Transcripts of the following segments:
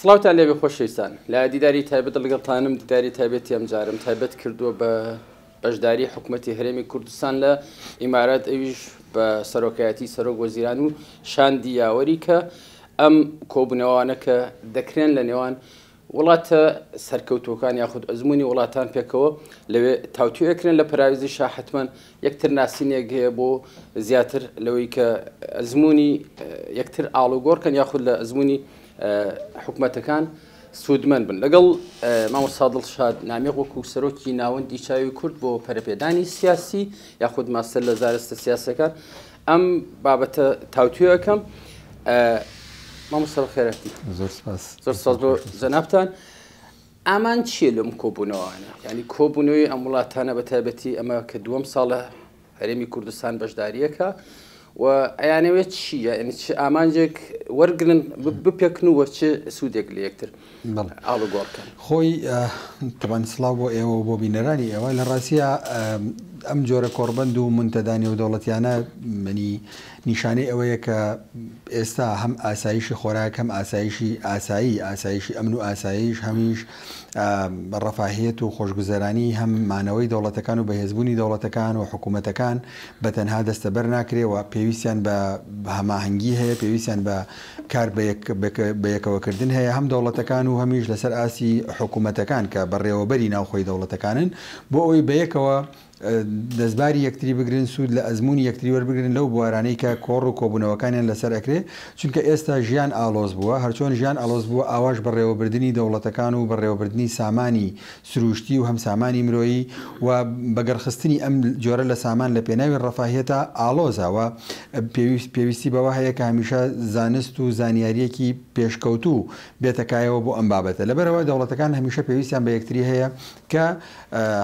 سلااوتان لێبێ خۆشەویستان لا دیداری تایبەت لەگەڵتانم دیداری تایبەتی ئەمجارم تایبەت کردووە بە بەشداری حکوومەتتی هەرێمی کوردستان لە ئیمارات ئەویش بە سەرۆکایەتی سەرۆک وەزیران و شاندی یاوەری کە ئەم کۆبنەوانە کە دەکرێن لە نێوان وڵاتە سەرکەوتوەکان یاخود ئەزمموی وڵاتان پێکەوە لەوێ تاوتوەکرێن لە پراویزی شاحتمان یەکتر ناسینێک هەیە بۆ زیاتر لەوەی کە ئەزمموی یەکتر ئاڵوگۆڕکەن یاخود لە ئەزمموی حکوومەتەکان سوودمەند بن لەگەڵ مامە سادڵ شاد نامێق وەکو سەرۆکی ناوەندی چاوی کورد بۆ پەرپێدانی سیاسی یاخود ماسەر لە زارستە سیاسەکان ئەم بابەتە تاوتویەکەم مامە سەر خێرەتی زۆر ساز بۆ زەنابتان. ئامان چیە لەم کۆبوونەوەوانە ینی کۆبوونەوەی ئەم وڵاتانە بە تایبەتی ئەمە کە دووەم ساڵە هەرێمی کوردستان بەشداریەکە و ئەیانەوێت چی ئەمان ئامانجێک وەرگن بپێکن و وەچ سوودێک لە یەکتر ئاڵگۆڕکە خۆی تەبانسلااو بۆ ئێوە بۆ بینەرانی ئێوە لە ڕاستە ئەم جۆرە کۆربند و منتەدانی و دەوڵەتیانە منی نیشانەی ئەوەیە کە ئێستا هەم ئاسایشی خۆراک هەم ئاسایشی ئاسایی ئاسایشی ئەمن و ئاساییش هەمیش ڕەفاهێت و خۆشگوزەرانی هەم مانەوەی دەوڵەتەکان و بەهێزبوونی دەوڵەتەکان و حکوومەتەکان بە تەنها دەستەبەر ناکرێەوە پێویستیان بە هەماهنگگی هەیە پێویستیان بە کار بەیەکەوەکردن هەیە هەم دەوڵەتەکان و هەمیش لەسەر ئاسی حکوومەتەکان کە بەڕێوەبەری ناوخۆی دەوڵەتەکانن بۆ ئەوی بەیەکەوە دەستباری یەکتری بگرن سوود لە ئەزمموی یەکتری وەربگرن لەو بوارانەی کە کۆڕ و کۆبوونەوەکانیان لەسەر ئەکرێ چونکە ئێستا ژیان ئالۆز بووە هەرچۆن ژیان ئالۆز بووە ئاواش بەڕێوەبردننی دەوڵەتەکان و بەڕێوەبردننی سامانی سروشتی و هەم سامانی مرۆیی و بەگەرخستنی ئەم جۆرە لە سامان لە پێناوی ڕەفاهێتە ئالۆزاوە پێویستی بەوە هەیە کە هەمیشە زانست و زانیاریەکی پێشکەوتوو بێتەکایەوە بۆ ئەم بابەتە لەبەرەوە دەوڵەتەکان هەمیشە پێویستیان بە یەکتری هەیە کە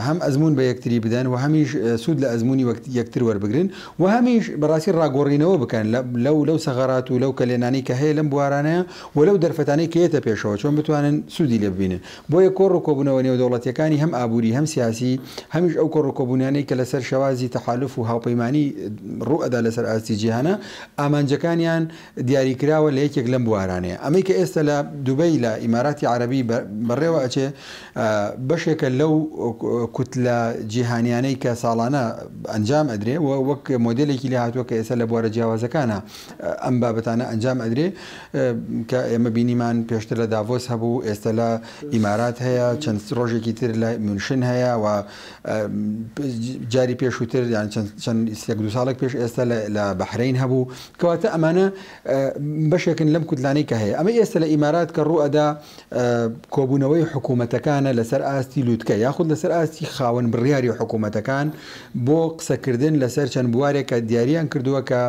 هەم ئەزمون بە یەکتری بدەن و هەم هەمیش سوود لە ئەزمموی یەکتر وەربگرن و هەمیش بەڕاستی ڕاگۆڕینەوە بکەن لەو لەو سەغارات و لەو کەلێنانی کە هەیە لەم بوارانەیە و لەو دەرفەتانی کێتە پێشەوە چۆن بتوانن سوودی لێ ببینن بۆیە کۆڕ و کۆبوونەوە نێو دەوڵەتەکانی هەم ئابووری هەم سیاسی هەمیش ئەو کۆڕ و کۆبوونیانەی کە لەسەر شوازی تەحالف و هاوپەیمانانی ڕوئدا لەسەر ئاستی جیهانە ئامانجەکانیان دیاریکراوە لە یەکێک لەم بوارانەیە ئەمەی کە ئێستا لە دوبەی لە ئیماراتی عربی بەڕێوە ئەچێ بەشێکە لەو کووت لە جیهانیانەی کە ساڵانە ئەنجام ئەدرێ و وەک مۆدلێکی لە هاتووە کە ئێستا لە بوارە جیاوازەکانە ئەم بابەتانە ئەنجام ئەدرێ کە ئێمە بینیمان پێشتر لە داڤۆس هەبوو ئێستا لە ئیمارات هەیە چەند ڕۆژێکی تر لە میونشن هەیە و جاری پێشووتر یان چەند دو ساڵک پێش ئێستا لە بەحرین هەبوو کەواتە ئەمانە بەشێکن لەم کوتلانەی کە هەیە ئەمە ئێستا لە ئیمارات کە ڕوئەدا کۆبوونەوەی حکوومەتەکانە لەسەر ئاستی لووتکە یاخود لەسەر ئاستی خاون بڕیاری حکوومەتەکان سەرۆکەکان بۆ قسەکردن لەسەر چەند بوارێک کە دیاریان کردووە کە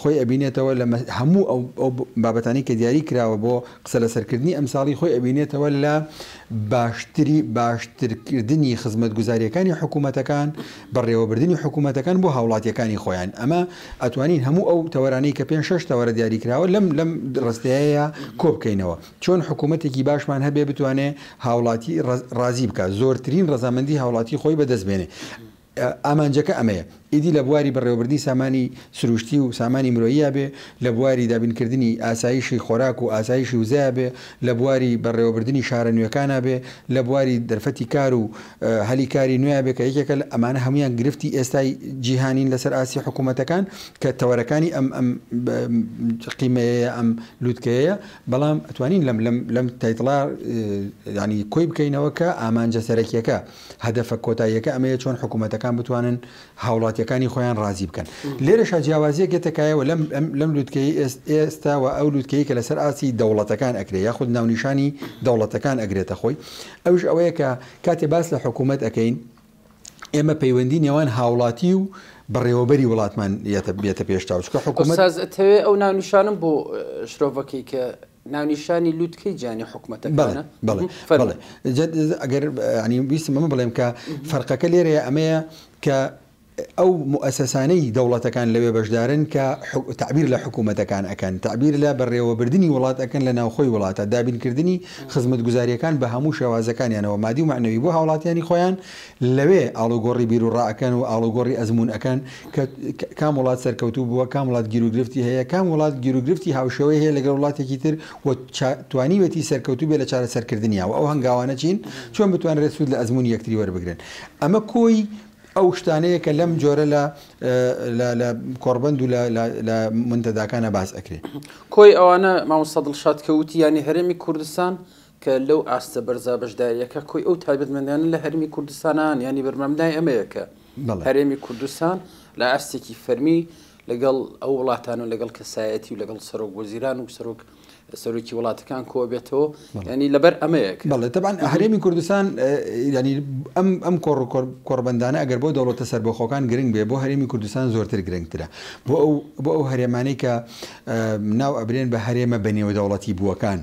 خۆی ئەبینێتەوە لە هەموو ئەو بابەتانی کە دیاری کراوە بۆ قسە لەسەرکردنی ئەمساڵی خۆی ئەبینێتەوە لە باشتری باشترکردنی خزمەت گوزاریەکانی حکوومەتەکان بەڕێوەبردننی حکوومەتەکان بۆ هاوڵاتیەکانی خۆیان ئەمە ئەتوانین هەموو ئەو تەوەرانەی کە پێ شش تەوەرە دیاریکراوە لەم لەم ڕستەیە کۆبکەینەوە چۆن حکوومەتێکی باشمان هەبێ بتوانێ هاوڵاتی ڕازی بکە زۆرترین ڕزامەندی هاوڵاتی خۆی بەدەستبێنێ ئامانجەکە ئەمەیە ئیدی لە بواری بەڕێوەبردی سامانی سروشتی و سامانی مرۆیە بێ لە بواری دابینکردنی ئاساییشی خۆراک و ئاساییشی وزای بێ لە بواری بەڕێوەبردننی شارە نوێەکانە بێ لە بواری دەرفەتی کار و هەلیکاری نوێ بێ کە یەکێکە ئەمانە هەمویان گرفتی ئێستای جیهانین لەسەر ئاسی حکوومەتەکان کە تەوەرەکانی ئەم ئەم قیمەیە ئەم لوتکەیە بەڵام ئەتوانین لەم لەم تایتڵا ینی کۆی بکەینەوە کە ئامانجە سەرەکیەکە هەدەفە کۆتاییەکە ئەمەیە چۆن حکوومەتەکە شارەکان بتوانن هاوڵاتیەکانی خۆیان ڕازی بکەن لێرە شاجیاوازیە گێتەکایەوە لەم لەم لوتکەی ئێستا و ئەو لوتکەی کە لەسەر ئاسی دەوڵەتەکان ئەکرێ یاخود ناونیشانی دەوڵەتەکان ئەگرێتە خۆی ئەوش ئەوەیە کە کاتێ باس لە حکوومەت ئەەکەین ئێمە پەیوەندی نێوان هاوڵاتی و بەڕێوەبەری وڵاتمان بێتە پێشتا چکە حکوومەت ئەو ناونیشانم بۆ شرۆڤەکەی کە لود لوتکەی جانی حکوومەتەکانە بەڵێ ئەگەر اه، ینی بیستم ئەمە بڵێم کە فەرقەکە لێرەیە امیه که ئەو مؤسسانەی دەوڵەتەکان لەوێ بەشدارن کە تعبیر لە حکوومەتەکان ئەەکەن تعبیر لە بەڕێوەبردننی وڵاتەکەن لە ناوخۆی وڵاتە دابینکردنی خزمەت گوزاریەکان بە هەموو شێوازەکانیانەوە مادی و معنەوی بۆ هاوڵاتیانی خۆیان لەوێ ئالۆگۆڕی بیرروڕاکەن و ئالۆگۆڕی ئەزمونونەکەن کام وڵات سەرکەوتوو بووە کام وڵات گیرروگرفتی هەیە کام وڵات گیرروگرفتی هاوشەوەی هەیە لەگەڵ وڵاتێکی تر و توانیوەتی سەرکەوتو بێ لە چارە سەرکردنیەوە ئەو هەنگاوانە چین چۆن بتوانرێت سوود لە ئەزمون یەکتری وەربگرن ئەمە کۆی ئەو شتانەیە کە لەم جۆرە لە کۆربند و لە منتەداکانە باز ئەکرێ کۆی ئەوانە مامۆستادڵشاد کەوتی ینی هەرێمی کوردستان کە لەو ئاستە بەرزا بەشداریەکە کۆی ئەو تایبەتمەندیانە لە هەرمی کوردستانان ینی بەرمەمدای ئەمەیەکە هەرێمی کوردستان لە ئاستێکی فەرمی لەگەڵ ئەو وڵاتان و لەگەڵ کەسایەتی و لەگەڵ سەرۆک وەزیران و سەرۆک لە سەرۆکی وڵاتەکان کۆبێتەوە ینی لەبەر ئەمەیەک بەڵێ تەبان هەرێمی کوردستان ینی ئەم ئەم کۆڕبندانە ئەگەر بۆ دەوڵەتە سربەخۆکان گرنگ بێ بۆ هەرێمی کوردستان زۆرتر گرنگترە بۆ ئەو بۆ ئەو هەرێمانەی کە ناو ئەبرێن بە هەرێمە بەنێوە دەوڵەتی بووەکان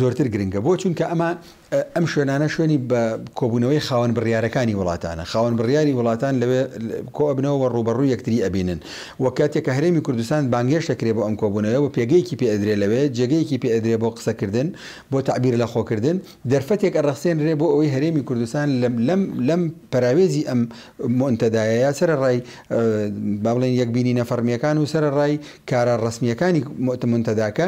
زۆرتر گرنگە بۆ چونکە ئەمە ئەم شوێنانە شوێنی بە کۆبوونەوەی خاوەن بڕیارەکانی وڵاتانە خاوەن بڕیاری وڵاتان لەوێ کۆبنەوە ڕوبەڕوو یەکتری ئەبینن وە کاتێککە هەرێمی کوردستان بانگێشەکرێ بۆ ئەم کۆبوونەوە پێگەیکی پێ ئەدرێ لەوێ جێگەیەکی پێ ئەدرێ بۆ قسەکردن بۆ تعبیر لە خۆکردن دەرفەتێک ئەڕخسێنرێ بۆ ئەوەی هەرێمی کوردستان لەم لەم پراوێزی ئەم مۆنتەدایە یا سرە ڕای با بڵێن یەکبینی نەفەرمیەکان و سرە ڕای کارە ڕسمیەکانی مۆتمونتەداکە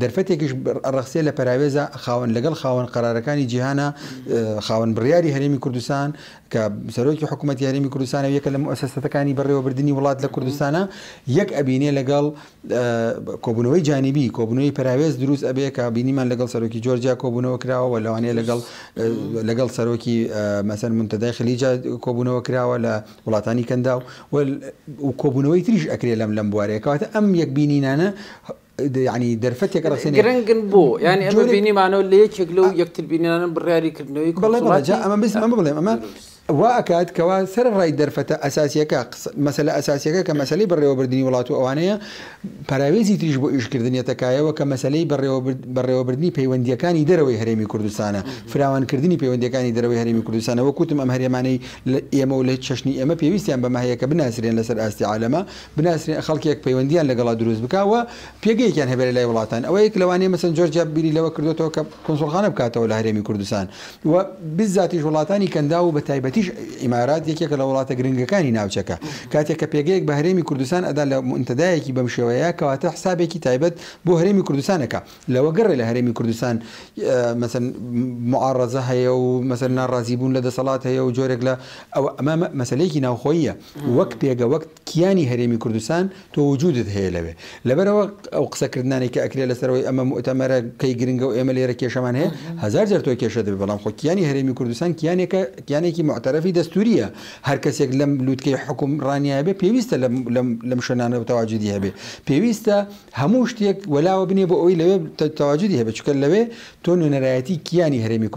دەرفەتێکیش ئەڕخسێ لە پراوێزە خاون لەگەڵ خاون قرارەکانی کوردستانی جیهانە خاون بڕیاری هەرێمی کوردستان کە سەرۆکی حکوومەت یاریمی کوردستانە یەکە لە مؤسسەتەکانی بەڕێوەبردننی وڵات لە کوردستانە یەک ئەبینێ لەگەڵ کۆبوونەوەی جانیبی کۆبوونەوەی پراوێز دروست ئەبێ کە بینیمان لەگەڵ سەرۆکی جۆرجیا کۆبوونەوە کراوە لەوانەیە لەگەڵ لەگەڵ سەرۆکی مەسەر منتەدای خلیجا کۆبوونەوە کراوە لە وڵاتانی کەنداو و کۆبوونەوەی تریش ئەکرێ لەم لەم بوارەیە کەواتە ئەم یەک بینینانە يعني درفت يا سنين جرنجن بو يعني اما بيني معناه ليش يشكلو يقتل بيني انا بالرياري كنو يكون بالله بلا اما بس ما بلا اما وا ئەکات کەوا سەر ڕای دەرفەتە ئەساسیەکە مەسلە ئەساسیەکە کە مەسلەی بەڕێوەبردننی وڵات و ئەوانەیە پاراوێزی تریش بۆ ئیشکردنی تەکایەوە کە مەسلەی بەڕێوەبردننی پەیوەندیەکانی دەرەوەی هەرێمی کوردستانە فراوانکردنی پەیوەندەکانی دەرەوەی هەرمی کوردستانە وەکوتم ئەم هەرێمانەی ئێمە و لە چەشنی ئەمە پێویستیان بەماهەیەکە بناسرێن لەسەر ئاستی عالەمە بناسرێن خەڵکێک پەیوەندیان لەگەڵا دروست بکوە پێگەیەکیان هەبێت لای وڵاتان ئەوەیەک لەوانەیە مەسن جۆرجیا بیری لەوە کردوەوە کە کنسڵخانە بکاتەوە لە هەرێمی کوردستان و بزاتیش وڵاتانی کەندا و بە تایبەتی ئیماراتیش ئیمارات یەکێکە لە وڵاتە گرنگەکانی ناوچەکە کاتێک کە پێگەیەک بە هەرێمی کوردستان ئەدا لە منتەدایەکی بەم شێوەیە کەواتە حسابێکی تایبەت بۆ هەرێمی کوردستانەکە لەوە گەڕێ لە هەرێمی کوردستان معڕزە هەیە و مەسەر ناڕازی بوون لە دەسەڵات هەیە و جۆرێک لە ئەوە ئەمە مەسلەیەکی ناوخۆیە وەک پێگە وەک کیانی هەرێمی کوردستان تۆ وجودت هەیە لەوێ لەبەرەوە ئەو قسەکردانی کە ئەکرێ لەسەرەوەی ئەمە ئەمەرە کەی گرنگە و ئێمە لێرە کێشەمان هەیە هزار جار تۆ کێشە دەبێ بەڵام خۆکیانی هەرێمی کوردستان کیانێکە کیانێکی معتە طرفی دستوریه هر دەستوریە هەر کەسێک لەم لووتکەی حکوم ڕانی هەبێ پێویستە لەم شوێنانە تەواجدی هەبێ پێویستە هەموو شتێک وەلاوە بنێ بۆ ئەوی تواجدی تەواجدی هەبێ چکە تو تۆ نوێنەرایەتی کیانی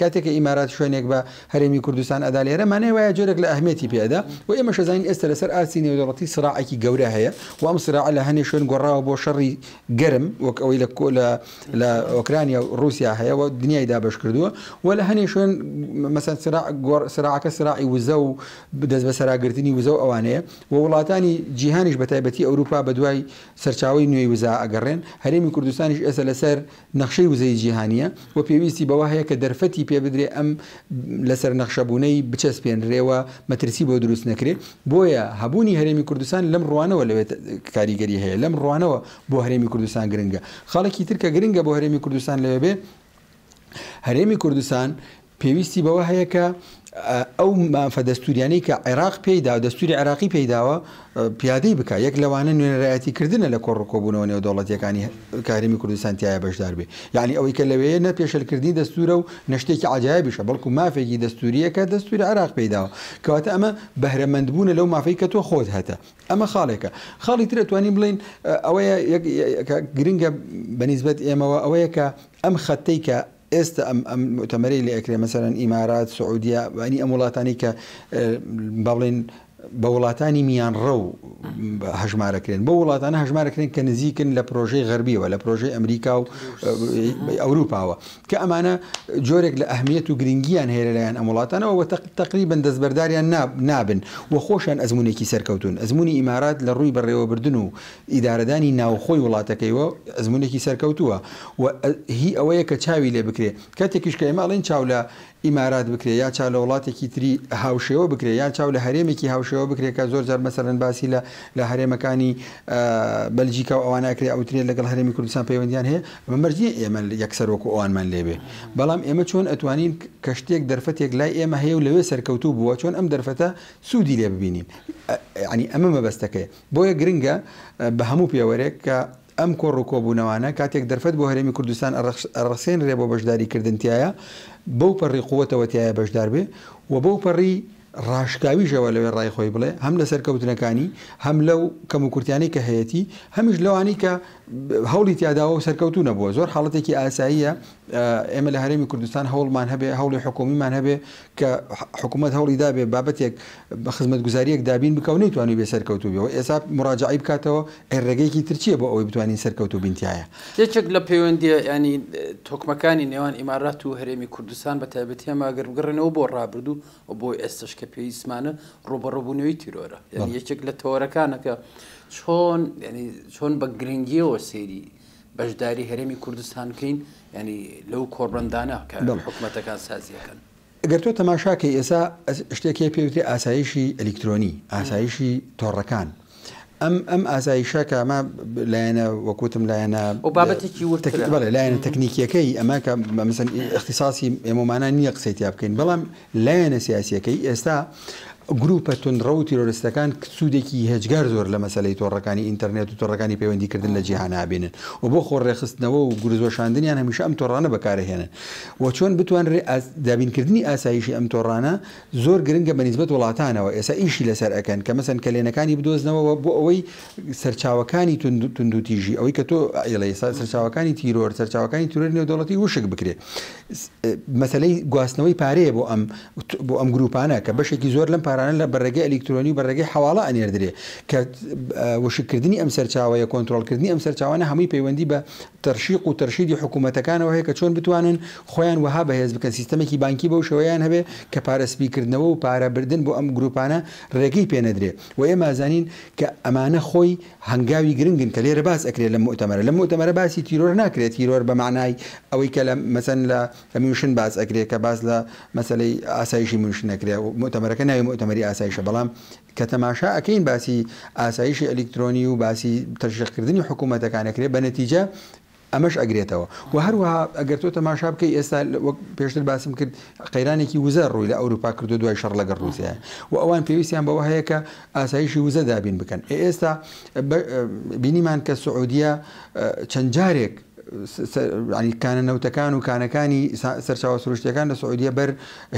کاته که امارات ئیمارات یک با هەرێمی کوردستان ئەدالێرە مانێ وایە جۆرێک لە ئەهمێتی پیدا و شزاین ئێمە شەزانین ئێستا لەسەر ئاسی نێودەڵەتی سراعێکی گەورە هەیە وام سراع لە هەنێ شوێن گۆڕاوە بۆ شەڕی گەرم گرم و لە کۆ لە ئۆکرانیا و رووسیا هەیە و دنیای دا بشکردو و لە هەنێ شوێن مەسەن صراع سراعکە سراعی وزە و دەست بە سراگررتنی وزە و ئەوانەیە و وڵاتانی جیهانیش بە تایبەتی ئەوروپا بە دوای سەرچاوی نوێی وزا ئەگەڕێن هەرێمی کوردستانیش ئێستا لەسەر نەخشەی وزەی جیهانیە و پێویستی بەوە هەیە کە دەرفەتی پێ بدرێ ئەم لەسەر نەخشەبوونەی بچەسپێنرێەوە مەترسی بۆ دروست نەکرێت بۆیە هەبوونی هەرێمی کوردستان لەم ڕوانەوە لەوێت کاریگەری هەیە لەم ڕوانەوە بۆ هەرێمی کوردستان گرنگە خەڵکی ترکە گرنگە بۆ هەرێمی کوردستان لەوێ بێ هەرێمی کوردستان پێویستی بەوە هەیە کە ئەو مافە دەستوریانەی کە عێراق پێیدا دەستوری عراقی پیداوە پیادەی بک یەک لەوانە نوێنەرایەتی کردنە لە کۆڕکۆبوونەوە نێو دەوڵەتیەکانی کاریمی کوردستانتیایە بەشدار بێ یعنی ئەوەی کە لەوەیە نە پێشلکردنی دەستورە و نشتێکی عجایبیشە بەڵکو مافێکی دەستوریەکە دەستوری عراق پیداوە کەواتە ئەمە بەهرەمەندبوون لەو مافەی کە تۆ خۆت هاتە ئەمە خاڵێکە خاڵی ترەتوانین بڵین ئەوەیە گرنگە بەنیزبەت ئێمەوە ئەوەیە کە ئەم خەتەی کە است ام ام تەمەری لە مثلا امارات ئیمارات سعودیا ینی ئەم وڵاتانی بە وڵاتانی میان ڕە و هەژمارەکرێن بۆ وڵاتانە هەژمارەکرێن کە نزیکن لە پرۆژەی غەربیەوە لە پرۆژەی ئەمریکا و ئەوروپاوە کە ئەمانە جۆرێک لە ئەهمیت و گرنگیان هەیە لەلایەن ئەم وڵاتانەوە تقریبن دەستبەرداریان نابن و خۆشیان ئەزمونێکی سەرکەوتون ئەزمموی ئیمارات لە ڕووی بەڕێوەبردن و ئیدارەدانی ناوخۆی وڵاتەکەیەوە ئەزمونێکی سەرکەوتووە و هی ئەوەیە کە چاوی لێ بکرێت کاتێکیشکە ئێماڵین چاو لە ئیمارات بکرێ یا چا لە وڵاتێکی تری هاوشەوە بکرێ یا چاو لە هەرێمێکی هاوشەوە بکرێت کە زۆر جار مەسەرەن باسی لە لە هەرێمەکانی بەلجیکا و ئەوانناکرێ ئەوترێت لەگەڵ هەرێمی کوردستان پەیوەندیان هەیە بەمەرجی ئێمە یەکسەرۆکو ئەوانمان لێبێ بەڵام ئێمە چۆن ئەتوانین کە شتێک دەرفەتێک لای ئێمە هەیە و لەوێ سەرکەوتوو بووە چۆن ئەم دەرفەتە سوودی لێ ببینین ینی ئەمە مەبەستەکەی بۆیە گرنگە بە هەموو پێوەرێک کە ئەم کۆڕ و کۆبوونەوانە کاتێک دەرفەت بۆ هەرێمی کوردستان ڕسێن رێ بۆ بەشداریکردنتیایە بەو پەڕی قوتەوە تایە بەشدار بێ و بەو پەڕی ڕاشکاویشەوە لەوێ ڕای خۆی بڵێ هەم لە سەرکەوتنەکانی هەم لەو کەم و کورتیانی کە هەیەی هەمیش لەوانی کە هەوڵی تیاداوە سەرکەوتو نەبووە زۆر حڵەتێکی ئاساییە ئێمە لە هەرێمی کوردستان هەوڵمان هەبێ هەوڵی حکومیمان هەبێ کە حکوومەت هەوڵی دابێ بابەتێک بە خزمەت گوزاریەک دابین بکەون نتوانانی بێ سەرکەوتو بێەوە ئێسا مراجعی بکاتەوە ئێرەگەیەکی ترچیە بۆ ئەوەی بتوانین سەرکەوتو بینتیایە یەکێک لە پەیوەندی ینی تۆکمەکانی نێوان ئیمارات و هەرێمی کوردستان بە تایبەتی هەماگەرمگەڕێنەوە بۆ ڕابردوو بۆ ئێستشکە کە پێویستمانە ڕوبەڕۆبوونەوەی تیرۆرە یەکێک لە تۆرەکانەکە چۆن چۆن بە گرنگیەوە سێری بەشداری هەرێمی کوردستانکەین ینی لەو کۆڕندانە کە حکوومەتەکان سازیەکەن. گەر تۆ تەماشاکە ئێسا شتێکی پێوتری ئاسایشی ئەلکترۆنی ئاسایشی تۆڕەکان ام ام ئاسایشەکە ئەمە لایەنە وەکوتم تكنيكيه كي اما مثلا اختصاصي مو معناه اني ئێمەمانە نییە قسەیتیا بکەین بەڵام سياسيه كي استا گروپە تونڕە و تیرۆریستەکان سوودێکی هەجگار زۆر لە مەسلەی تۆڕەکانی ئینتەرنێت و تۆڕەکانی پەیوەندیکردن لە جیهانابێنن و بۆ خۆڕێخستنەوە و گورزۆشاندنیان هەمیشە ئەم تۆڕانە بەکارهێنن و چۆن بتوانرێ دابینکردنی ئاساییشی ئەم تۆڕانە زۆر گرنگە بەنسبەت وڵاتانەوە ئێستا ئیشی لەسەر ئەەکەن کە مەسن کلێنەکانی بدۆزنەوە بۆ ئەوەی سەرچاوەکانی تونندوتیژی ئەوەی کە تۆ ئێڵێسا سەرچاوەکانی تیرۆر سەرچاوەکانی تورێن نێودوڵەتی وشک بکرێ مەسلەی گواستنەوەی پارەیە بۆ ئەم بۆ ئەم گروپانە کە بەشێکی زۆر لەم پار کارانە لە بەرەگە ئەلکترۆنی بەرەگەی حواڵە ئەنێردرێ کە وشکردنی ئەم سەرچاوەیە کۆنتترۆلکردنی ئەم سەرچوانە هەمووی پەیوەندی بە تەرشیق و تەرشیدی حکوومەتەکانەوە هەیە کە چۆن بتوانن خۆیان وەها بەهێز بکەن سیستمێکی بانکی بەو شوەیان هەبێ کە پارەسپیکردنەوە و پارەبردن بۆ ئەم گروپانە ڕێگەی پێنەدرێ و ئێمە زانین کە ئەمانە خۆی هەنگاوی گرنگن کە لێرە باس ئەکرێت لە مؤتەمەرە لە مؤتەمەرە باسی تیرۆر ناکرێت تیرۆر بە معنای ئەوەی کە لە مەسەن لە ئەمیشن باس ئەکرێت کە باس لە مەسلەی ئاسایشی منشنەکرێت و مؤتەمەرەکە ناوی مؤتەمە کەمەری ئاسایشە بەڵام کە تەماشا ئەەکەین باسی ئاسایشی ئەلکترۆنی و باسی تەژەکردنی حکوومەتەکانەکرێ بە نەتیجە ئەمەش ئەگرێتەوە و هەروەها ئەگەر تۆ تەماشا بکەی ئێستا پێشتر باسم کرد قەیرانێکی وزە ڕووی لە ئەوروپا کردو دوای شەڕ لەگەر رووسیا و ئەوان پێویستیان بەوە هەیە کە ئاسایشی وزە دابین بکەن ئێستا بینیمان کە سعودیا چەند جارێک کانە نەوتەکان و کانەکانی سەرچوە سروشتەکان لە سعودیە بەر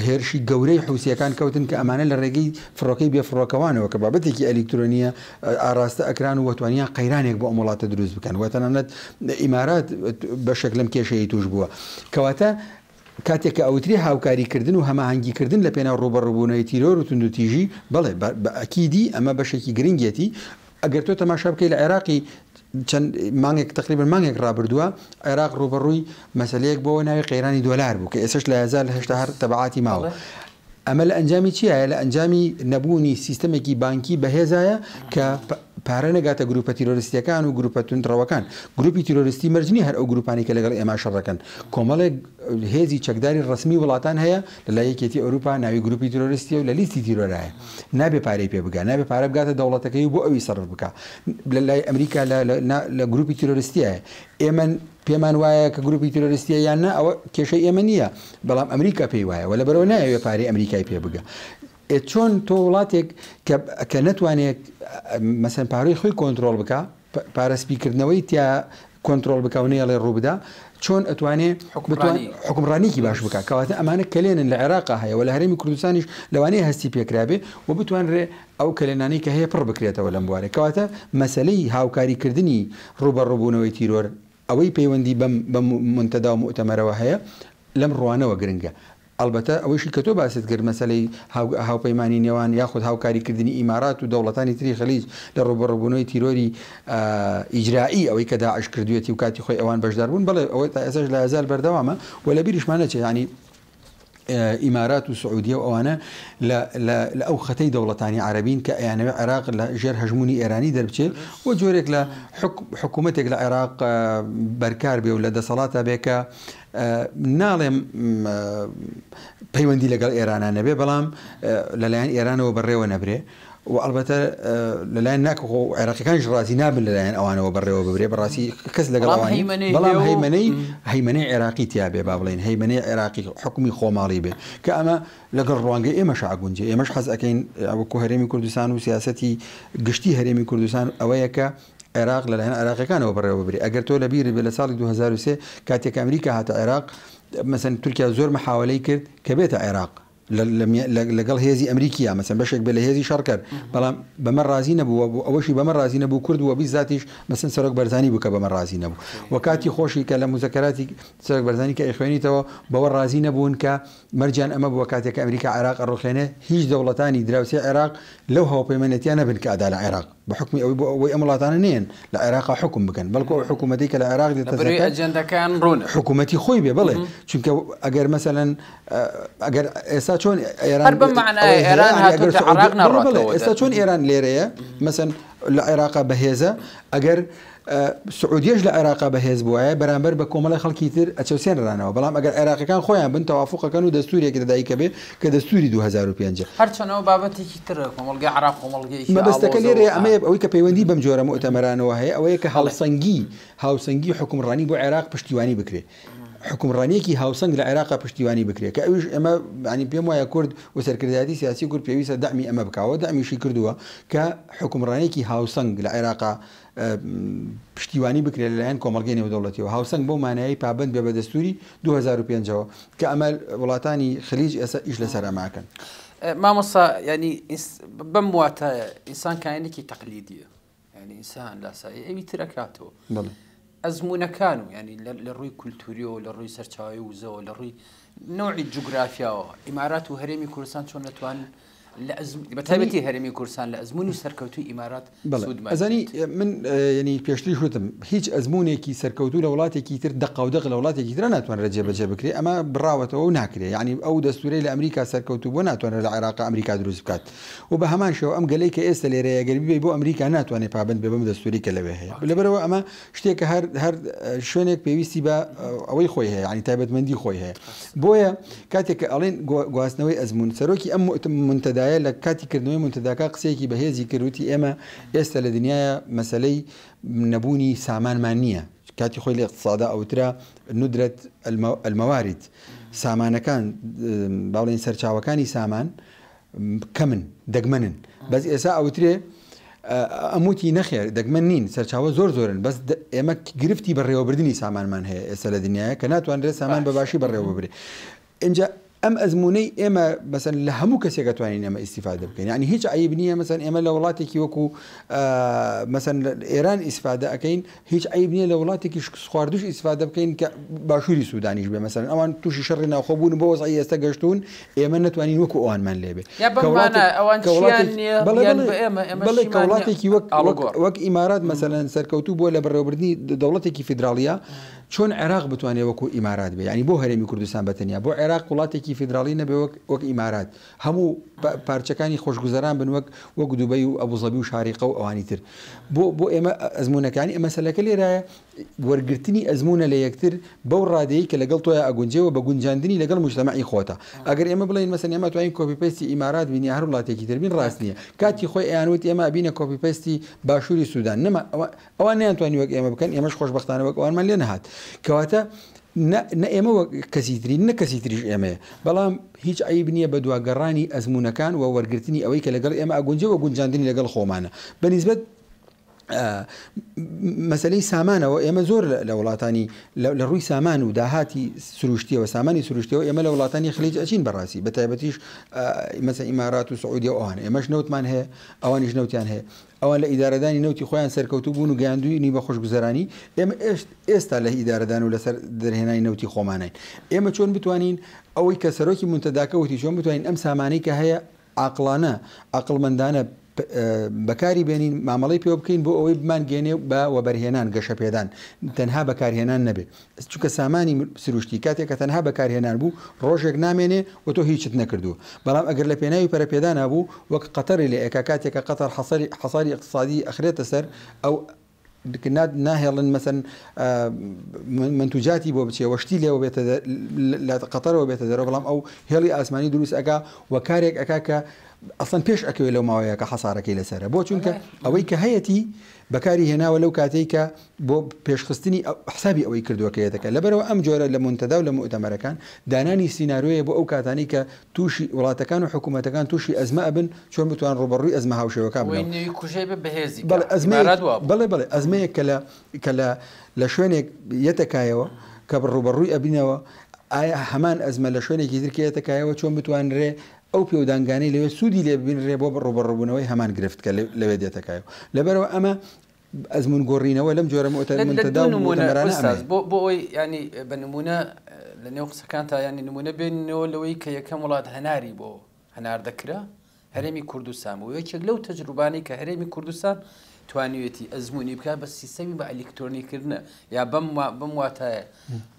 هێرشی گەورەی حوسیەکان کەوتن کە ئەمانە لە ڕێگەی فڕۆکەی بێفڕۆکەوانەوە کە بابەتێکی ئەلکترۆنیە ئاراستە ئەکران و وتوانیا قەیرانێک بۆ ئەمڵاتە دروست بکەن وەتەنانەت ئیمارات بە شکلم کێشەیە توش بووە کەواتە کاتێک کە ئەوتری هاوکاریکردن و هەماهنگگیکردن لە پێنا ڕوبەڕبوونەوەی تیرۆر و تونند و تیژی بڵێ بە ئەکیدی ئەمە بەشێکی گرنگەتی ئەگەر تۆ تەماشا بکەی لە عێراقی چن مانگێک تقریبا مانگێک ڕابردووە عێراق ڕوبەڕووی مەسلەیەک بۆ ناوی قەیرانی دۆلار بوو کە ئێسش لە هزارهشتا هەر تەبعاتی ماوە. ئەمە لە ئەنجامی چیە لە ئەنجامی نەبوونی سیستمێکی بانکی به هزایا که پارە نەگاتە گروپە تیرۆریستیەکان و گروپە تونترەوەکان گروپی تیرۆریستی مەرجنی هەر ئەو گروپانی کە لەگەڵ ئێمە شەڕەکەن کۆمەڵێک هێزی چەکداری ڕسمی وڵاتان هەیە لە یەکێتی ئەوروپا ناوی گروپی تیرۆریستی و لە لیستی تیرۆرایە نابێ پارەی پێ بگە نابێ پارە بگاتە دەوڵەتەکەی بۆ ئەوی سەرف بک لە لای ئەمریکا لە گروپی تیرۆریستیە ئێمە پێمان وایە کە گروپی تیرۆریستیە یان نه ئەوە کێشەی ئێمە نییە بەڵام ئەمریکا پێی وایە وە لە بەرەوە نایەوێ پارەی ئەمریکای پێ بگە چۆن تۆ وڵاتێک کە نتوانێت مەسەن پارەی خۆی کۆنتترۆل بک پارەسپیکردنەوەی تیا کۆنتترۆل بکەونەیە لێ ڕووبدا چۆن ئەتوانێت حکومڕانیکی باش بک کەواتە ئەمانە کلێنن لە عێراقا هەیە و لە هەرمی کوردستانیش لەوانەیە هەستی پێکرابێ و بتوانرێ ئەو کلێنانی کە هەیە پڕ بکرێتەوە لەم بوارێ کەواتە مەسلەی هاوکاریکردنی ڕوبە ڕووبوونەوەی تیرۆر ئەوەی پەیوەندی بەم منتەدا و مؤتەمەرەوە هەیە لەم ڕوانەوە گرنگە ئەلبەتە ئەوەی شکە تۆ باست کرد مەسلەی هاوپەیمانی هاو کاری هاوکاریکردنی امارات و دولتانی تری خەلیج لە ڕوبڕبوونەوەی تیرۆری آه، ئیجرایی ئەوەی کە داعش کردوێتی و کاتی خۆی ئەوان بەشدار بوون بڵێ ئەوەی تا ئێسش لە ئەزار بەردەوامە و لە بیریشمانە چێ ینی آه، ئیمارات و سعودیە و ئەوانە لە ئەو خەتەی دەوڵەتانی عربین کە ئەیانەوە عێراق لە ژێر هەژمونی ئێرانی دەربچێت و جۆرێک لە حکوومەتێک لە عێراق آه، بەرکار بێ و لە دەسەڵاتە ناڵێم پەیوەندی لەگەڵ ئێرانە نەبێ بەڵام لەلایەن ئێرانەوە بەڕێوە نەبرێ و ئەلبەتە لەلایەن ناکۆ عێراقیەکان ڕاستی نابن لەلایەن ئەوانەوە بەڕێوە ببرێ بەڕاستی کەس لەگەڵ بەڵام هەیمەەی هەیمەەی عێراقی تیاابێ با بڵێن هەیمەەی عێراقی حکومی خۆماڵی بێ کە ئەمە لەگەڵ ڕوانگە ئێمەش ئاگونجێ ئێمەش حەزەکەین ئەوکو هەرێمی کوردستان و سیاستی گشتی هەرێمی کوردستان ئەوەیە کە عێراق لەلایەن عراقەکانەوە بەڕێوە بری ئەگەر تۆ لە بیری بێ لە ساڵی 2023 کاتێک ئەمریکا هاتە عێراق مەسن تورکیا زۆر مەحاولەی کرد کە بێتە عێراق لەگەڵ هێزی ئەمریکیا مەسن بەشێک بە لە هێزی شەڕکرد بەڵام بەمە رازی نەبوو ئەوەشی بەمە رازی نەبوو کرد وە بیزاتیش مەسن سەرۆک بەرزانی بکە بەمە رازی نەبوو وە کاتی خۆشی کە لە موزەکەراتی سەرک بەرزانی کە ئەخوێنیتەوە بەوە رازی نەبوون کە مەرجان ئەمە بووە کاتێک ئەمریکا عراق ڕۆخێنە هیچ دەوڵەتانی دراوسی عێراق لەو هاوپەیمەنەتیانە بنکە ئادا لە عێراق بحكم وي املا تانين لا عراق حكم بكن بلكو حكومه ديك العراق دي تزكى بري أجندة كان رون حكومتي خويبه بلا چونك أجر مثلا أجر آه، اسا چون ايران حرب معنى آه، ايران يعني هاتو عراقنا اسا چون ايران ليريا مثلا العراق بهيزه أجر سعودیش لە عێراقا بەهێز بووایە بەرامبەر بە کۆمەڵی خەڵکی تر ئەچەسێنرانەوە بەڵام ئەگەر عێراقەکان خۆیان بن تەوافقەکەن و دەستوریەکە دەدایکە بێ کە دەستوری 2005 هەرچەنەوە بابەتێکی تر کۆمەلگە عراق کۆمەلگەی مەبەستەکە لێرێ ئەمە ئەوەی کە پەیوەندی بەم جۆرە مؤتەمەرانەوە هەیە ئەوەیە کە هەڵسەنگی هاوسەنگی حکومڕانی بۆ عێراق پشتیوانی بکرێت حكم کی هاوسنگ لە عێراقا پشتیوانی بکرێت کە ئەوش ئەمە ینی يعني پێم وایە کورد و سەرکردایەتی سیاسی کورد پێویستە دامی ئەمە بکاوە دامیشی کردووە کە حکومڕانێکی هاوسنگ لە عێراقا آه، پشتیوانی بکرێت لەلایەن کۆمەلگەی نێودەوڵەتیەوە هاوسنگ بۆ مانایی پابند بێ بە دەستوری 2005ەوە کە ئەمە وڵاتانی خلیج ئێستا آه. آه، يعني ئیش لەسەر ئەماکەن. مامۆسا ینی بەم واتە ئینسان کاینێکی تەقلیدیە ینی يعني ئینسان لاسایی ئەوی ترەکاتەوە. ئەزمونونەکان و ینی يعني لە ڕووی کولتوریۆ لە ڕووی سەرچاوی وزەوە لە ڕووی نوعی جوگرافیاەوە ئیمارات و هەرێمی کوردستان چۆن بەتابەتی هەرمی کورسان لە ئەزمون و سەرکەوتوی ئیمارات ئەزانی من ینی پێشتری خوتم هیچ ئەزمونێکی سەرکەوتو لە وڵاتێکی تر دەقاودەق لە وڵاتێکی تر ناتوانرە جێبەجێ بکرێ ئەمە براوەتەوە و ناکرێ ینی ئەو دەستوری لە ئەمریکا سەرکەوتو بۆ ناتوانێت لە عێراق ئەمریکا دروست بکات و بە هەمان شێوە ئەم گەلەی کە ئێستا لێرەیە گەربی بۆ ئەمریکا ناتوانێت پابند بێ بم دەستوری کە لەوێ هەیە لەبەرەوە ئەمە شتێکە هەر هەر شوێنێک پێویستی بە ئەوەی خۆی هەیە ینی تایبەتمەندی خۆی هەیە بۆیە کاتێک کە ئەڵێن گواستنەوەی ئەزمون سەرۆکی ئەم منتەدای ئەوەیە لە کاتیکردنەوەی منتەداکە قسەیەکی بەهێزی کردوتی ئێمە ئێستا لە دنیاە مەسلەی نەبوونی سامانمان نییە کاتی خۆی لە اقتصادا ئەوترا نودرێت ئەلمەواریت سامانەکان باڵێن سەرچاوەکانی سامان کەمن دەگمەنن بەس ئێسا ئەوترێ ئەموتی نەخێر دەگمە نین سەرچاوە زۆر زۆرن بەس ئێمە گرفتی بەڕێوەبردننی سامانمان هەیە ئێستا لە دنیاە کە ناتوانرێت سامان بەباشی بەڕێوە بێ اینجا ئەم ئەزمونەی ئێمە بەسەر لە هەموو کەسێکە توانین ئێمە ئیسیفاده بکەین ینی هیچ عیب نییە مەسەن ئێمە لە وڵاتێکی وەکو مەسەن ئێران ئیسفاده ئەەکەین هیچ عیب نییە لە وڵاتێکی خواردوش ئیسفاده بکەین کە باشووری سوودانیش بێ مەسەن ئەوان تووشی شەڕی ناخۆبوون بۆ وەزای ئێستا گەشتون ئێمە نتوانین وەکو ئەوانمان لێبێ بەڵێ کە وڵاتێکی وەک ئیمارات مەسەن سەرکەوتو بۆ لە بەڕێوەبردنی دەوڵەتێکی فیدراڵیە چۆن عێراق بتوانێت وەکو ئیمارات بێ ینی بۆ هەرێمی کوردستان بەتەنیا بۆ عێراق وڵاتێکی فیدراڵی نەبێ وەک ئیمارات هەموو پارچەکانی خۆشگوزەران بن وەک وەک دوبەی و ئەبوزەبی و شاریقە و ئەوانی تر بۆ بۆ ئێمە ئەزمونونەکانی ئەمەسەلەکە لێرایە وەرگرتنی ئەزمونە لە یەکتر بەو ڕادەیە کە لەگەڵ تۆە ئەگونجێەوە بە گونجاندنی لەگەڵ مشتتەمەی خۆتە ئەگەر ئێمە بڵین مەسن ئێمە توانین کۆپیپستی ئیمارات بینی هەر وڵاتێکی تربین ڕاست نییە کاتی خۆی ئەیانوت ئێمە بینە کۆپیپستی باشووری سوودان نەما ئەوان نیانتوانی وەک ئێمە بکەن ئێمەش خۆشببختانەوەک ئەوانمان لێ نەهات کەواتە نە ئێمە کەسیترین نە کەسی تریش ئێمەیە بەڵام هیچ عیب نییە بە دواگەڕانی ئەزمونونەکان و وەرگرتنی ئەوەی کە لەگەڵ ئێمە ئەگونجەوە گونجاندنی لەگەڵ خۆمانە بەنسبت مەسلەی سامانەوە ئێمە زۆر لە وڵاتانی لە ڕووی سامان و داهاتی سروشتیەوە سامانی سروشتیەوە ئێمە لە وڵاتانی خلیج ئەچین بەڕاستی بە تایبەتیش مەسە ئیمارات و سعودی ئەوان ئێمەش نەوتمان هەیە ئەوانیش نەوتیان هەیە ئەوان لە ئیدارەدانی نەوتی خۆیان سەرکەوتو بوون و گاندووینی بە خۆشگوزارانی ئێمە ئێستا لە ئیدارەدان و لەسەر دەرهێنانی نەوتی خۆمانین ئێمە چۆن بتوانین ئەوەی کە سەرۆکی منتەداکەوتی چۆن بتوانین ئەم سامانەی کە هەیە عقلانە عقلمەندانە بەکاری بێنین مامەڵی پێ بکەین بۆ ئەوەی بمان گێنێ بە وەبەرهێنان گەشە پێدان تەنها بەکارهێنان نەبێت چونکە سامانی سروشتی کاتێک کە تەنها بەکارهێنان بوو ڕۆژێک نامێنێ و تۆ هیچت نەکردو بەڵام ئەگەر لە پێناوی پەرەپێدانا بوو وەک قەتەری لە ئێکا کاتێکە قەتەر حەساری اقتصادی ئەخرێتە سەر ئەو دکنات ناهێڵن مەسن منتوجاتی بۆ بچێ وەشتی لێەوە بێتە قەتەرەوە بێتە دەرەوە بەڵام ئەو هێڵی ئاسمانی دروست ئەگا وە کارێک ئەکا کە ئەسن پێش ئەکوێ لەو ماوەیە کە حەسارەکەی لەسرە بۆ چونکە ئەوەی کە هەیەی بەکاری هێناوە لەو کاتێککە بۆ پێشخستنی حسابی ئەوەی کردوەکەیەتەکە لەبەرەوە ئەم جۆرە لە منتەدا و لە مؤتەمەرەکان دانانی سیننارویە بۆ ئەو کاتانی کە تووشی وڵاتەکان و حکوومەتەکان تووشی ئەزمە ئەبن چۆن بتوان ڕوبڕووی ئەزمە هاوشەوەکە بڵێ بڵێ ئەزمەیە کە لە شوێنێک یەتەکایەوە کە بڕوبڕووی ئەبینەوە ئایا هەمان ئەزمە لە شوێنێکی دیرکێتەکایەوە چۆن بتوانرێ ئەو پێودانگانەی لەوێ سوودی لێ ببینرێ بۆ ڕۆبڕڕبوونەوەی هەمان گرفتکە لەوێ دێتەکایە لەبەرەوە ئەمە ئەزمون گۆڕینەوە لەم جۆرە ئۆتەداومونەراناز بۆ ئەوی ینی بە نمونە لە نێو قسەکان تا ینی نمونە بێنەوە لەوەی کە یەکەم وڵات هەناری بۆ هەنار دەکرا هەرێمی کوردستان و یەکێک لەو تەجروبانی کە هەرێمی کوردستان توانیوێتی ئەزمموی بکە بە سیستەمی بە ئەلیکتۆنیکردنە یا بم بم واتایە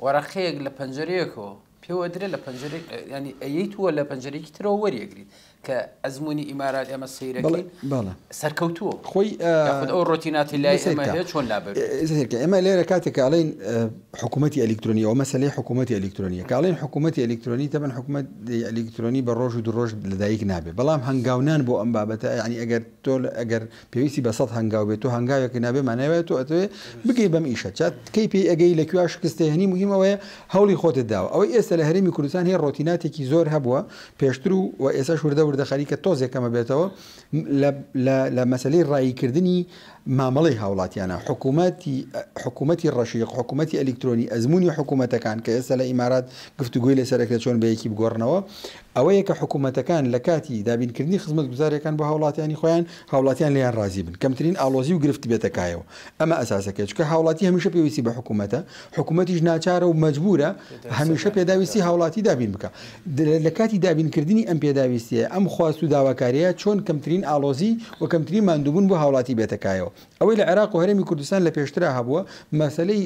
وەرەخەیەک لە پەنجەرەیەکەوە پێوە درێ لە پەنجەرێک ینی يعني ئەیت وە لە پەنجەرێکی ترەوە وەریەگریت کە ئەزمموی ئیمارات ئێمە سیرەکەین سەرکەوتووە خۆی ئەو ڕۆتیناتی لای چۆن أما لێرە کاتێک کاڵین حکوومەتتی ئەلکترۆنی ئەو مەسلەی حکوومەتتی ئەلکترۆنیە کاڵین حکوومەتتی ئەلکترۆنی تەبەن حکوومەت ئەلکترۆنی بە ڕۆژ و درۆژ لەدایک نابێت بەڵام هەنگاونان بۆ ئەم بابەتە ینی ئەگەر تۆ ئەگەر پێویستی بە سەد هەنگاو بێت و هەنگاوێکی نابێ مانەوێت تۆ ئەتوێ بگەی بەم ئیشە چات کەی پێی ئەگەی لە کووا شکستی هەنی مهمەوەیە هەوڵی خۆتت داوە ئەوەی ئێستا لە هەرمی کوردستان هەیە ڕۆتیناتێکی زۆر هەبووە پێشتر و ئێستا شوردە وردە خەریکە تۆزێکەمە بێتەوە لە مەسلەی ڕاییکردنی مامەڵی هاوڵاتیانە حکوومەتی حکوومەتی ڕەشیق حکوومەتی ئەلکترۆنی ئەزمموی حکوومەتەکان کە ئێستا لە ئیمارات گفتوگوی لەسەرەکە چۆن بەیەکی بگۆڕنەوە ئەوە یەکە حکوومەتەکان لە کاتی دابینکردنی خزمەت گوزارەکان بە هاوڵاتیانی خۆیان هاوڵاتیان لیان رازی بن کەمترین ئالۆزی و گرفت بێتەکایەوە ئەمە ئەساسەکە چکە هاوڵاتی هەمیشە پێویستی بە حکوومەتە حکوومەتیش ناچارە و مجبورە هەمیشە پێداویستی هاوڵاتی دابین بکە لە کاتی دابینکردنی ئەم پێداویستیە ئەم خواست و داواکاریە چۆن کەمترین ئالۆزی و کەمترین مادووبوون بۆ هاوڵاتی بێتەکایەوە ئەوەی لە عێراق و هەرمی کوردستان لە پێشترا هەبووە مەسلەی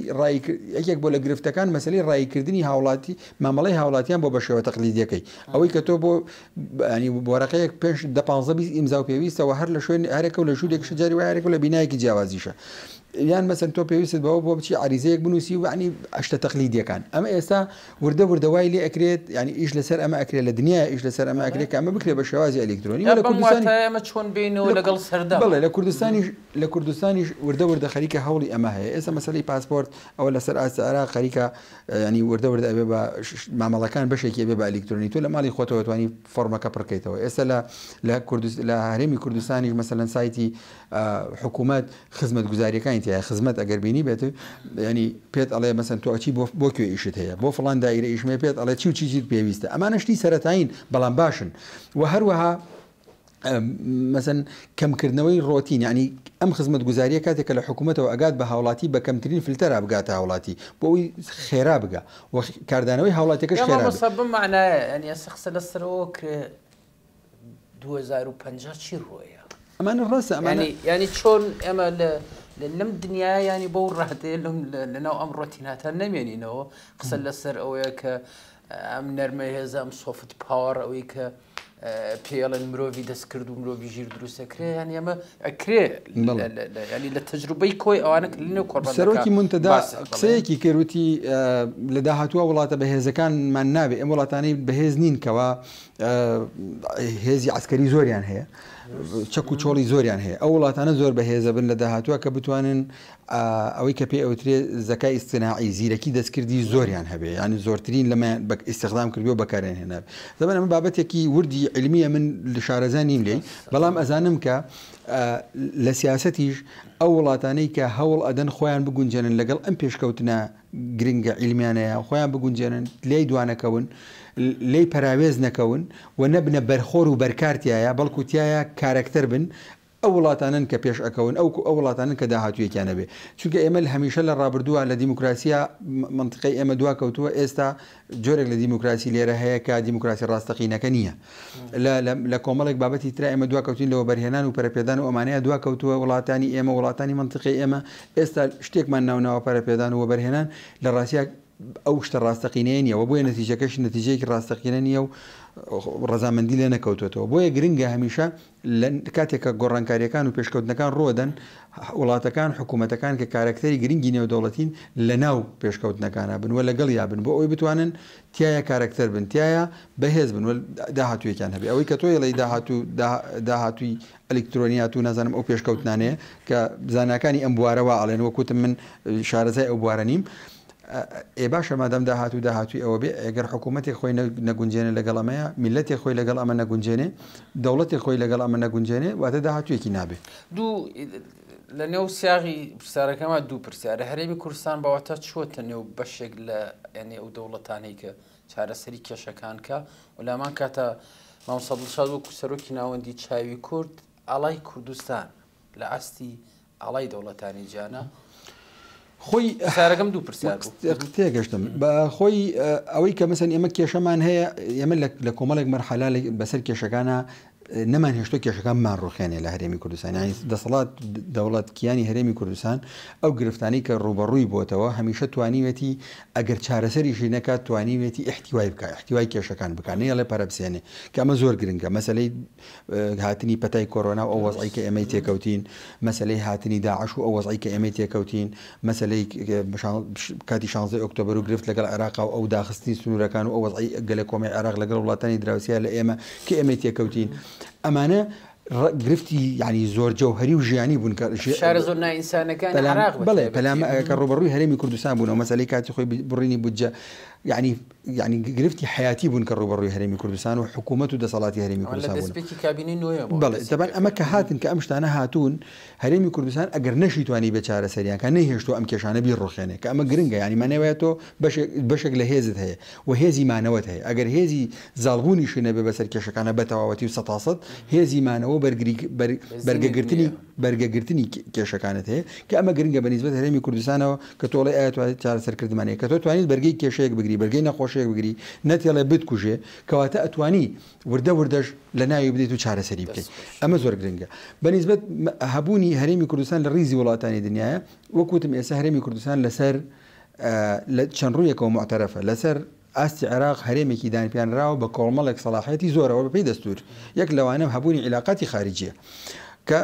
یەکێک بۆ لە گرفتەکان مەسلەی ڕایکردنی هاوڵاتی مامەڵی هاوڵاتیان بۆ بەشێوە تەقلیدیەکەی ئەوەی کە تۆ بۆ ینی بۆرەقەیەک پێش دە 15 ئیمزا و پێویستەوە هەر لە شوێن هەرێکە و لە ژوورێک شجاری وارێک لە بینایکی جیاوازیشە یان مەسن تۆ پێویست بەوە بۆ بچی عریزەیەک بنووسی و عنی ئەشتە تەقلیدیەکان ئەمە ئێستا وردە وردەوای لێ ئەکرێت ینی ئیش لەسەر ئەمە ئەکرێت لە دنیا ئیش لەسەر ئەمە ئەکرێت ئەمە بکرێ بە شێوازی ئەلکترۆنی ئەمە چۆن بینەوە لەگەڵ سەردا بڵێ لە کوردستانی لە کوردستانیش وردە وردە خەریکە هەوڵی ئەمە هەیە ئێستا مەسەی پاسپۆرت ئەوە لەسەر ئاسارا خەریکە ینی وردە وردە ئەبێ بە مامەڵەکان بەشێکی بێ بە ئەلکترۆنی تۆ لە ماڵی خۆتەوە توانی فۆرمەکە پڕکەیتەوە ئێستا لە لە هەرێمی کوردستانیش مەسەلەن سایتی حکوومەت خزمەت گوزاریەکانی خدمتي هي يعني خدمت اگر بيني بيتو يعني بيت علي مثلا تو اچي بو كيو ايشت هي بو فلان دائره ايش مي بيت علي چيو چيزيت بيويست اما نشتي سرتاين بلان باشن وهروها مثلا كم كرنوي روتين يعني ام خدمه گزاريه كاتك لحكومته واقاد بها بهاولاتي بكم ترين فلتر ابقات هاولاتي بوي خيره بقى وكردانوي هاولاتي كش خيره مصاب معنا يعني شخص السروك 2050 شي رؤيه امان الراس امان يعني يعني شون امل لم دنیا یعنی بەو ڕاتەیە لەم لەناو ئەم ڕەتیناتان نەمێنینەوە قسە لەسەر ئەوەیە کە ئەم نەرمە هێزە ئەم سۆفت پاوەڕ ئەوەی کە پێڵێن مرۆڤی دەستکرد و مرۆڤی ژیر دروستەکرێیان ئێمە ئەکرێ ینی لە تەجروبەی کۆی ئەوانە لینە کۆ سەرۆکی منتەدا قسەیەکی کەروتی لە داهاتوە وڵاتە بەهێزەکانمان نابێ ئەم وڵاتانەی بەهێز نینکەوە هێزی عسکەری زۆریان هەیە. چەک و چۆڵی زۆریان هەیە ئەو وڵاتانە زۆر بەهێزە بن لە داهاتوە کە بتوانن ئەوەی کە پێی ئەوترێت زەکای ئستناعی زیرەکی دەستکردی زۆریان هەبێ ینی زۆرترین لەمە ئیسیخدام کردیەوە بەکارێن هێنا زەبەن ئەمە بابەتێکی وردی علمیە من لە شارەزان نیم لێ بەڵام ئەزانم کە لە سیاسەتیش ئەو وڵاتانەی کە هەوڵ ئەدەن خۆیان بگونجێنن لەگەڵ ئەم پێشکەوتنە گرنگە ئیلمیانەیە خۆیان بگونجێنن لێی دوانەکەون لی پراوێز نەکەون و نەبنە بەرخۆر و بەرکارتیایە بەڵکوتیایە کارکتەر بن ئەو وڵاتانن کە پێش ئەکەون ئەو ئەو وڵاتانن کە داهاتوویەکیانە بێ چونکە ئێمە هەمیشە لە ڕابردووە لە دیموکراسیا منطقی ئێمە دوا کەوتووە ئێستا جۆرێک لە دیموکراسی لێرە هەیە کە دیموکراسی ڕاستەقینەکە نییە لە کۆمەڵێک بابەتی تررا ئێمە دوا کەوتین لەوە بەرهێنان و پەرپێدان و ئەمانەیە دوا کەوتووە وڵاتانی ئێمە وڵاتانی منطقی ئێمە ئێستا شتێکمان ناوناوە پەرپێدان و وەبەرهێنان لە ڕاستیا ئەو شتە ڕاستەقینێنیەوە بۆیە نەتیجەکەش نەتیجەیەکی ڕاستەقینە نیە و ڕزامەندی لێ نەکەوتێتەوە بۆیە گرنگە هەمیشە لە کاتێکە گۆڕانکاریەکان و پێشکەوتنەکان ڕۆدەن وڵاتەکان حکوومەتەکان کە کارکتەری گرنگی نێودەوڵەتین لە ناو پێشکەوتنەکانە بن وە لەگەڵ یابن بۆ ئەوی بتوانن تایە کارکتەر بن تایە بەهێز بن داهاتوویەکان هەبێ ئەوەی کە تۆی لەی داهاتووی ئەلکترۆنیات و نازانم ئەو پێشکەوتنانەیە کە زانکانی ئەم بوارەوە ئاڵێن وەکوتم من شارەزای ئەو بوارە نیم. ئێ باشە مادەم داهات و داهاتوی ئەوە بێ ئەگەر حکوومەتی خۆی نەگونجێنێ لەگەڵ ئەمەیە میلەتی خۆی لەگەڵ ئەمە نەگونجێنێ دەوڵەتی خۆی لەگەڵ ئەمە نەگونجێنێ واتە داهاتویەکی نابێ دوو لە نێو سیاغی پرسیارەکەمە دوو پرسیارە هەرێمی کوردستان باواتە چۆتە نێو بەشێک لە ئەێ ئەو دەوڵەتانەی کە چارەسەری کێشەکان کە ولامان کاتە مامسەدڵشاد وەکو سەرۆکی ناوەندی چاوی کورد ئاڵای کوردستان لە ئاستی ئاڵای دەوڵەتانی جیانە خۆی سارەکەم دوو پرسیار تێگەشتم بە خۆی ئەوەی کە مەسن ئێمە کێشەمان هەیە ئێمە لە کۆمەڵێک مەرحەلا بەسەر کێشەکانە نەمان هێشتۆ کێشەکانمان ڕوخێنێ لە هەرێمی کوردستانی دەسەڵات دەوڵەت کیانی هەرێمی کوردستان ئەو گرفتانی کە ڕوبەڕووی بۆتەوە هەمیشە توانیوێتی ئەگەر چارەسەریشی نەکات توانیوێتی احتیوای بکە احتیوای کێشەکان بکانەیە لە پەرەپسێنێ کە ئەمە زۆر گرنگە مەسلەی هاتنی پەتای کۆرۆنا ئەو وەزعی کە ئەمەی تێکەوتین مەسلەی هاتنی داعش و ئەو وەزعی کە ئەمەی تێکەوتین مەسلەی کاتی 16 ئۆکتۆبر و گرفت لەگەڵ عراق و ئەو داخستنی سنوورەکان و ئەو وەزعی گەلە کۆمی عراق لەگەڵ وڵاتانی دراوسیا لە ئێمە کە ئەمەی تێکەوتین أمانة گرفتی ینی زۆر جەوهری و ژیانی بوون شارە زۆر نائینسانەکان بڵێ پەلامەکە ڕۆبڕووی هەرێمی کوردستان بوون و مەسلی کاتی خۆی بڕینی بودجە یعنی يعني گرفتي حياتي بن كرو برو هريمي كردستان وحكومته ده صلاتي هريمي كردستان ولا بسبيكي كابينين نويا بله طبعا اما كهاتن كامشت انا هاتون هريمي كردستان اگر نشي بشاره بچاره سريا كان نهشتو ام كشانه بي روخينه كاما گرنگا يعني معنوياتو بش بشكل هيزت هي وهيزي معنوات هي اگر هيزي زالبوني شنه به بسر كشكانه بتواوتي وسطاصد هيزي معنو برگري برگ گرتني برگ گرتني كشكانه ته كاما گرنگا بنسبه هريمي كردستان كتولي ايات چاره سر كردماني كتو تواني برگي كشيك بجري برگي نه خۆشەیە بگری نەتێڵێ بتکوژێ کەواتە ئەتوانی وردە وردەش لە ناوی بدەیت و چارەسەری بکەیت ئەمە زۆر گرنگە بەنیزبەت هەبوونی هەرێمی کوردستان لە ریزی وڵاتانی دنیاە وەکوتم ئێستا هەرێمی کوردستان لەسەر لە چەند ڕوویەکەەوە معتەرەفە لەسەر ئاستی عراق هەرێمێکی دانپیانراوە بە کۆڵمەڵێک سەلااحەتی زۆرەوە بەپی دەستور یەک لەوانە هەبوونی عیلااقی خارجیە کە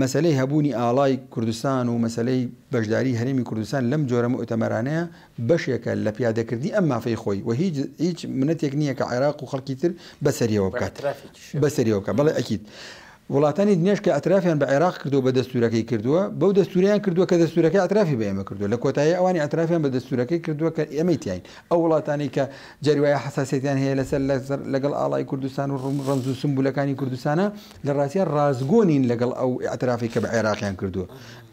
مەسلەی هەبوونی ئاڵای کوردستان و مەسلەی بەشداری هەرمی کوردستان لەم جۆرە ئۆتەمەرانەیە بەشێکە لە پیادەکردی ئەم مافەی خۆی و هیچ هیچ منەتێک نییە کە عێراق و خەڵکی تر بەسەریەوە بکات بەسەریەوە بکات بەڵێ ئەکییت وڵاتانی دنیش کە ئەترافیان بە عێراق کردو بە دەستورەکەی کردووە بەو دەستوریان کردووە کە دەستورەکە ئەترافی بە ئێمە کردو لە کۆتایی ئەوانی ئەترافیان بە دەستورەکەی کردووە کە ئەمەتیین ئەو وڵاتانی کە جریواە حساسیتیان هەیە لەسەر لەگەڵ ئاڵای کوردستان و ڕوم ڕنج و سمبولەکانی کوردستانە لە ڕاستیان ڕازگۆنین لەگەڵ ئەو ئەترافی کە بە عێراقیان کردووە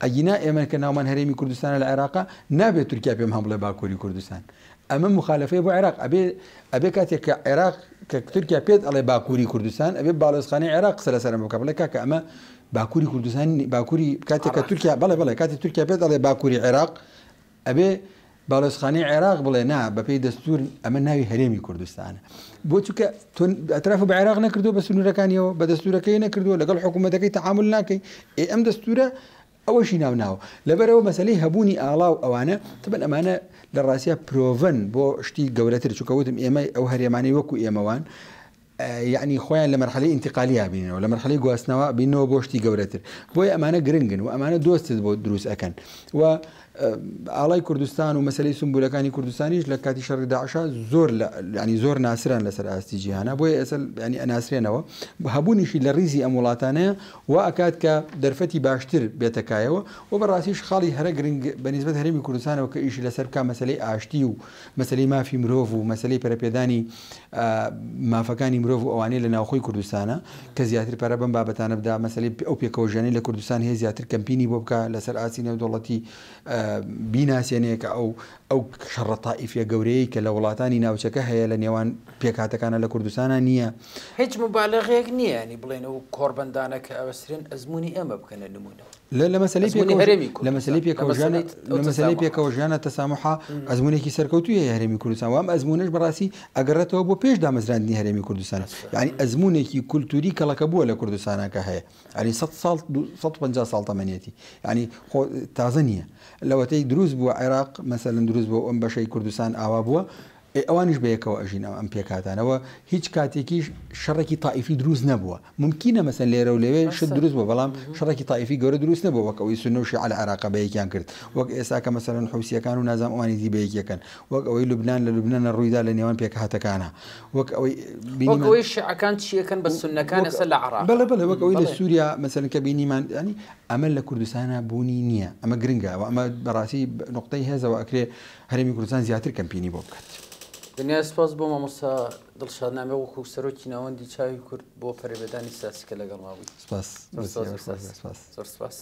ئەگینا ئێمە کە ناومان هەرێمی کوردستانە لە عێراقا نابێت تورکیا پێم هەمڵێ باکووری کوردستان ئەمە مخالفەیە بۆ عێراق ئەبێ ئەبێ کاتێک کە عێراق کە تورکیا پێت ئەڵێ باکووری کوردستان ئەبێ باڵێزخانی عێراق قسە لەسەر بکە بڵێ کاکە ئەمە باکووری کوردستان باکووری کاتێک کە تورکیا بڵێ بڵێ کاتی تورکیا پێت ئەڵێ باکووری عێراق ئەبێ باڵێزخانی عێراق بڵێ نا بەپی دەستور ئەمە ناوی هەرێمی کوردستانە بۆ چکە ئەطراف بە عێراق نەکردو بە سنوورەکانیەوە بە دەستورەکەی نەکردو لەگەڵ حکوومەتەکەی تەعامل ناکەی ئێم دەستورە ئەوەشی ناوناوە لەبەرەوە مەسلەی هەبوونی ئاڵاو ئەوانە تبن ئەمانە لراسيا بروفن بو شتي شتی گەورەتر چکەوتم ئێمە او هەرێمانی وەکو وكو یعنی يعني خويا مەرحلی انتقالیا بینەوە لە مەرحلی گواستنەوە بینەوە بۆ شتی گەورەتر بۆی ئەمانە گرنگن و ئەمانە دۆستت بۆ دروست و ئاڵای کوردستان و مەسلەی سمبولەکانی کوردستانیش لە کاتی شەڕی داعشا زۆر ینی زۆر ناسران لەسەر ئاستی جیهانە بۆیە ئەسل ینی ئەناسرێنەوە بە هەبوونیشی لە ریزی ئەم وڵاتانەیە و ئەکات کە دەرفەتی باشتر بێتەکایەوە و بەڕاستیش خاڵی هەرە گرنگ بەنسبت هەرمی کوردستانەوە کە ئیشی لەسەر کا مەسلەی ئاشتی و مەسلەی مافی مرۆڤ و مەسلەی پەرەپێدانی مافەکانی مرۆڤ و ئەوانەیە لە ناوخۆی کوردستانە کە زیاتر پەرە بم بابەتانە بدا مەسلەی ئەو پێکەوە ژانی لە کوردستان هەیە زیاتر کەمپینی بۆ بکە لەسەر ئاسی نەودوڵەتی بیناسیێنەیە کە ئەو ئەو شەڕە تائیفە گەورەی کە لە وڵاتانی ناوچەکە هەیە لە نێوان پێکاتەکانە لە کوردستانە نییە هیچ مبالەغێک نییە نی بڵێن و کۆربندانە کە ئەوەسرێن ئەزمموی ئەمە بکەنە نمونە لا سلیپی لما سلیپی كوجانا لما سلیپی كوجانا تسامحه ازموني كي سرکوتیه يا هرمي و هم ازمونش براسي اگر تو بيش دام دام زرندی هرمي کردستان يعني ازمونه كي کلتوری کلا کبوه ل کردستان که هي يعني صد سال صد بنجا سال تمنیتی يعني خو تازه لو لواتی دروز بو عراق مثلا دروز بو ام بشي كردوسان آوا ئەوانش إيه، بەیەکەوە ئەژینەوە ئەم نو هیچ کاتێکیش شەڕێکی تاائفی دروست نەبووە ممکنە مەسن لێرە و لەوێ شت دروست بوو بەڵام شەڕێکی تاائفی گەورە دروست نەبوو وەکەوەی سنوشی على عراق بەیەکیان کرد وەک ئێستا کە مەسەرن حوسیەکان و نازام ئەوانی دی بەیەکەکەن وەک ئەوەی لوبناان لە لوبنانە ڕوویدا لە نێوان او وەک ئەوەی شعەکان چیەکەن بە سنەکان ئەسە لە عراق بەڵە بڵێ وەکەوەی لە سووریا مەسەن کە بینیمان ینی يعني ئەمە لە کوردستانە بوونی نییە ئەمە گرنگە و ئەمە بەڕاستی نقطەی هێزەوە ئەکرێ هەرمی کوردستان زیاتر کەمپینی بۆ دنیا سپاس بۆ مامۆسا دڵشادنامێ وەکو سەرۆکی ناوەندی چاوی کورد بۆ پەرێبێدانی سیاسیکە لەگەڵ ماوی سپاس